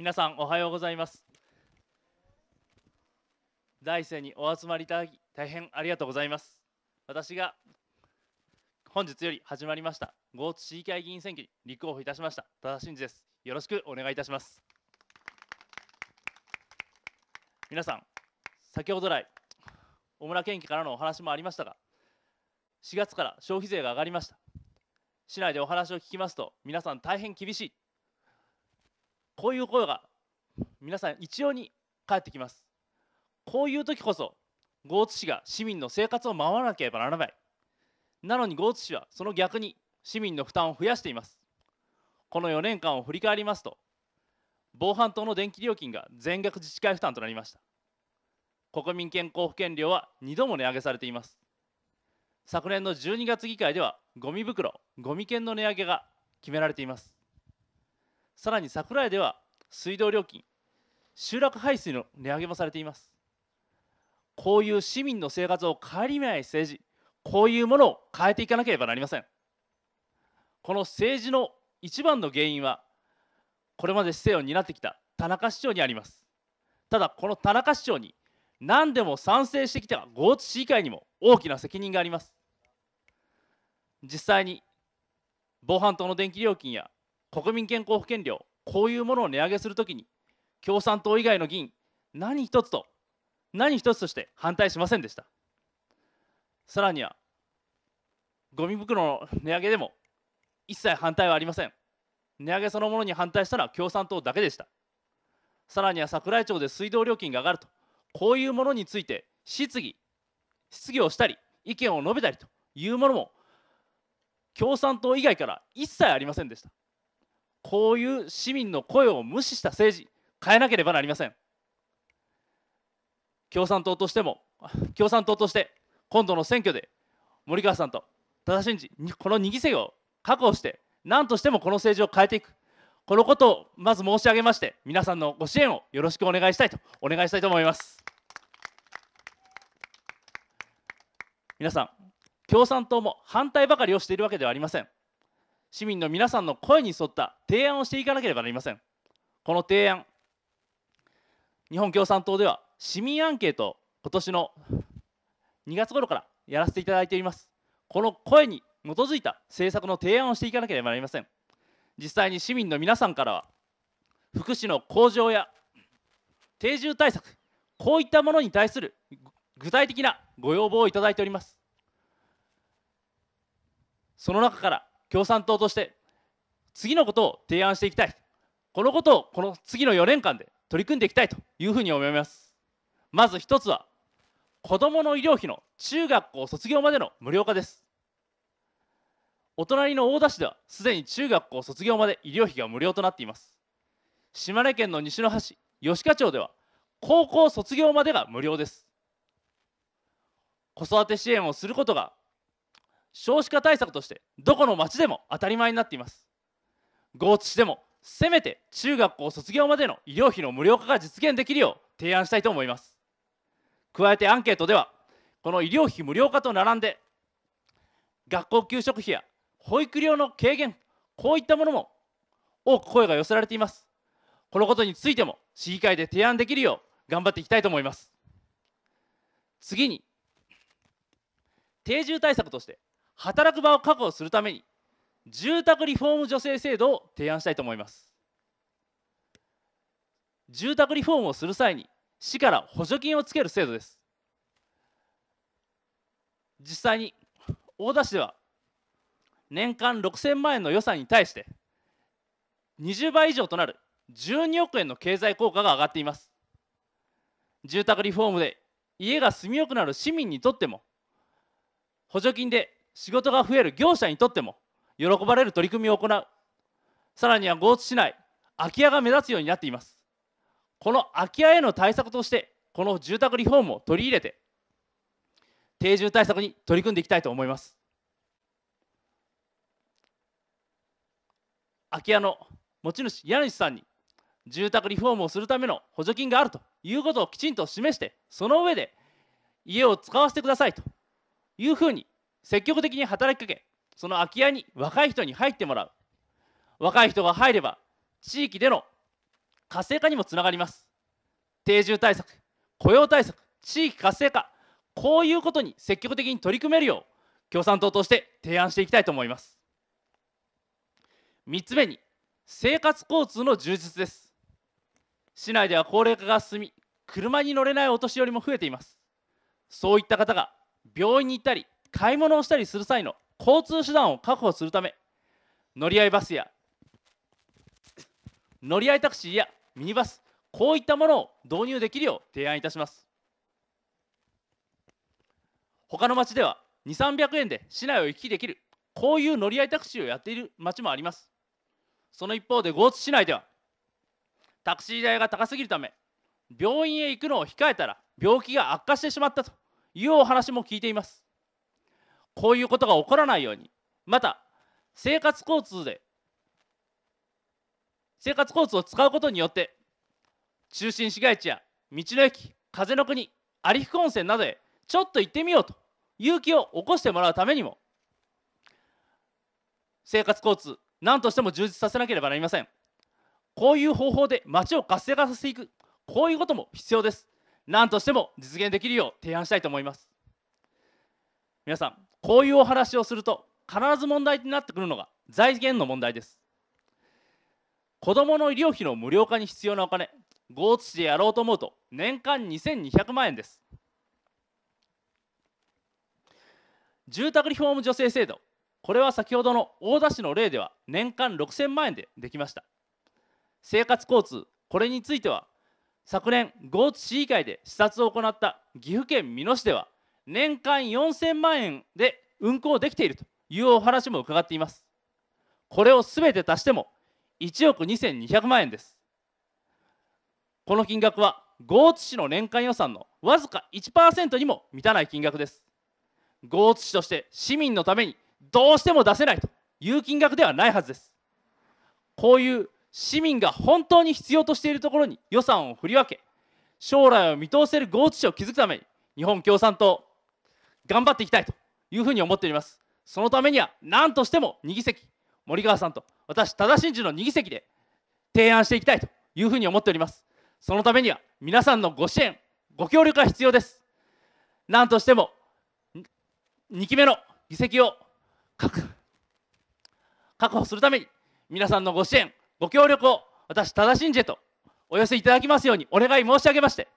皆さんおはようございます大生にお集まりいただき大変ありがとうございます私が本日より始まりました豪津市議会議員選挙に立候補いたしました多田真嗣ですよろしくお願いいたします皆さん先ほど来小村県議からのお話もありましたが4月から消費税が上がりました市内でお話を聞きますと皆さん大変厳しいこういう声が皆さん一様に返ってきますこういう時こそ豪津市が市民の生活を守らなければならないなのに豪津市はその逆に市民の負担を増やしていますこの4年間を振り返りますと防犯灯の電気料金が全額自治会負担となりました国民健康保険料は2度も値上げされています昨年の12月議会ではゴミ袋ゴミ券の値上げが決められていますさらに桜井では水道料金集落排水の値上げもされていますこういう市民の生活を変顧みない政治こういうものを変えていかなければなりませんこの政治の一番の原因はこれまで姿勢を担ってきた田中市長にありますただこの田中市長に何でも賛成してきた豪津市議会にも大きな責任があります実際に防犯灯の電気料金や国民健康保険料こういうものを値上げするときに共産党以外の議員何一つと何一つとして反対しませんでしたさらにはゴミ袋の値上げでも一切反対はありません値上げそのものに反対したのは共産党だけでしたさらには桜井町で水道料金が上がるとこういうものについて質疑質疑をしたり意見を述べたりというものも共産党以外から一切ありませんでしたこういう市民の声を無視した政治変えなければなりません共産党としても 共産党として今度の選挙で森川さんと多田真治この2議席を確保して何としてもこの政治を変えていくこのことをまず申し上げまして皆さんのご支援をよろしくお願いしたいとお願いしたいと思います皆さん共産党も反対ばかりをしているわけではありません市民の皆さんの声に沿った提案をしていかなければなりませんこの提案日本共産党では市民アンケートを今年の2月頃からやらせていただいていますこの声に基づいた政策の提案をしていかなければなりません実際に市民の皆さんからは福祉の向上や定住対策こういったものに対する具体的なご要望をいただいておりますその中から共産党として次のことを提案していきたいこのことをこの次の4年間で取り組んでいきたいというふうに思いますまず1つは子どもの医療費の中学校卒業までの無料化ですお隣の大田市ではすでに中学校卒業まで医療費が無料となっています島根県の西の端吉賀町では高校卒業までが無料です子育て支援をすることが少子化対策としてどこの町でも当たり前になっています合津市でもせめて中学校卒業までの医療費の無料化が実現できるよう提案したいと思います加えてアンケートではこの医療費無料化と並んで学校給食費や保育料の軽減こういったものも多く声が寄せられていますこのことについても市議会で提案できるよう頑張っていきたいと思います次に定住対策として働く場を確保するために住宅リフォーム助成制度を提案したいと思います住宅リフォームをする際に市から補助金をつける制度です実際に大田市では年間6000万円の予算に対して20倍以上となる12億円の経済効果が上がっています住宅リフォームで家が住みよくなる市民にとっても補助金で仕事が増える業者にとっても喜ばれる取り組みを行うさらには豪津市内空き家が目立つようになっていますこの空き家への対策としてこの住宅リフォームを取り入れて定住対策に取り組んでいきたいと思います空き家の持ち主家主さんに住宅リフォームをするための補助金があるということをきちんと示してその上で家を使わせてくださいというふうに積極的に働きかけその空き家に若い人に入ってもらう若い人が入れば地域での活性化にもつながります定住対策雇用対策地域活性化こういうことに積極的に取り組めるよう共産党として提案していきたいと思います3つ目に生活交通の充実です市内では高齢化が進み車に乗れないお年寄りも増えていますそういった方が病院に行ったり買い物をしたりする際の交通手段を確保するため乗り合いバスや乗り合いタクシーやミニバスこういったものを導入できるよう提案いたします他の町では2300円で市内を行き来できるこういう乗り合いタクシーをやっている町もありますその一方で豪津市内ではタクシー代が高すぎるため病院へ行くのを控えたら病気が悪化してしまったというお話も聞いていますこういうことが起こらないようにまた生活交通で生活交通を使うことによって中心市街地や道の駅風の国有福温泉などへちょっと行ってみようと勇気を起こしてもらうためにも生活交通何としても充実させなければなりませんこういう方法で街を活性化させていくこういうことも必要です何としても実現できるよう提案したいと思います皆さんこういうお話をすると必ず問題になってくるのが財源の問題です子どもの医療費の無料化に必要なお金 GoTo 市でやろうと思うと年間2200万円です住宅リフォーム助成制度これは先ほどの大田市の例では年間6000万円でできました生活交通これについては昨年 GoTo 市議会で視察を行った岐阜県美濃市では年間4000万円で運行できているというお話も伺っています。これをすべて足しても1億2200万円です。この金額は豪津市の年間予算のわずか1%にも満たない金額です。豪津市として市民のためにどうしても出せないという金額ではないはずです。こういう市民が本当に必要としているところに予算を振り分け、将来を見通せる豪津市を築くために日本共産党頑張っていきたいというふうに思っておりますそのためには何としても2議席森川さんと私多田真二の2議席で提案していきたいというふうに思っておりますそのためには皆さんのご支援ご協力が必要です何としても2期目の議席を確保するために皆さんのご支援ご協力を私多田真二へとお寄せいただきますようにお願い申し上げまして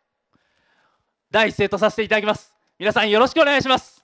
第一声とさせていただきます皆さんよろしくお願いします